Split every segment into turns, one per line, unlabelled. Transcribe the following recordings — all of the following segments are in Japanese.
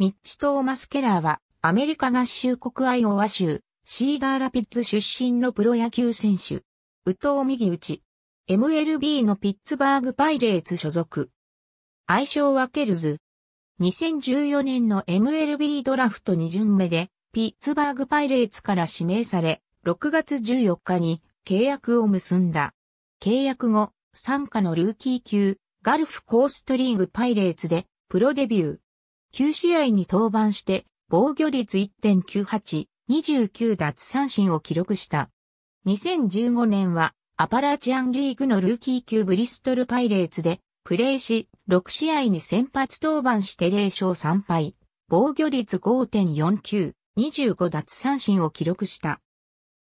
ミッチ・トーマス・ケラーは、アメリカ合衆国アイオワ州、シーガーラピッツ出身のプロ野球選手。宇藤右打ち。MLB のピッツバーグパイレーツ所属。愛称はケルズ。2014年の MLB ドラフト2巡目で、ピッツバーグパイレーツから指名され、6月14日に契約を結んだ。契約後、参加のルーキー級、ガルフコーストリーグパイレーツで、プロデビュー。9試合に登板して、防御率1.98、29奪三振を記録した。2015年は、アパラチアンリーグのルーキー級ブリストルパイレーツで、プレーし、6試合に先発登板して0勝3敗、防御率5.49、25奪三振を記録した。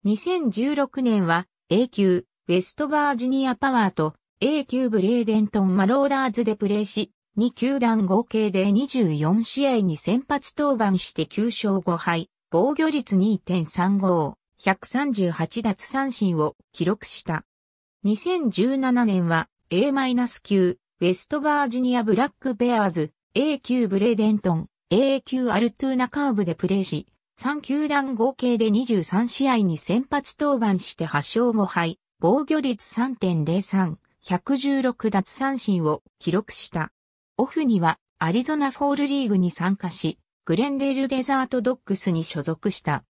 2016年は A 級ウェストバージニアパワーと A 級ブレーデントンマローダーズでプレーし、2球団合計で24試合に先発登板して9勝5敗、防御率2.35、138奪三振を記録した。2017年は A- 9ウェストバージニアブラックベアーズ、A 級ブレデントン、A 級アルトゥーナカーブでプレーし、3球団合計で23試合に先発登板して8勝5敗、防御率3.03、116奪三振を記録した。オフにはアリゾナフォールリーグに参加し、グレンデールデザートドックスに所属した。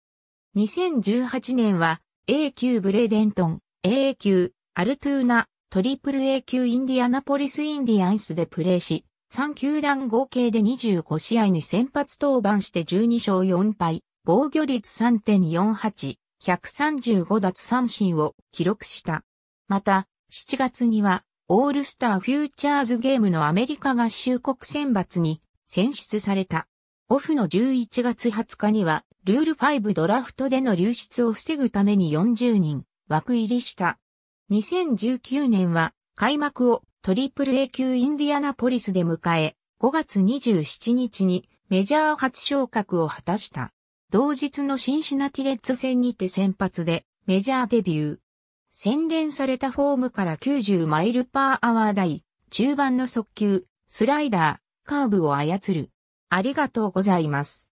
2018年は A 級ブレーデントン、A 級アルトゥーナ、トリプル A 級インディアナポリスインディアンスでプレーし、3球団合計で25試合に先発登板して12勝4敗、防御率3.48、135奪三振を記録した。また、7月にはオールスターフューチャーズゲームのアメリカ合衆国選抜に選出された。オフの11月20日には、ルール5ドラフトでの流出を防ぐために40人枠入りした。2019年は開幕をトリプル A 級インディアナポリスで迎え、5月27日にメジャー初昇格を果たした。同日のシンシナティレッツ戦にて先発でメジャーデビュー。洗練されたフォームから90マイルパーアワー台、中盤の速球、スライダー、カーブを操る。ありがとうございます。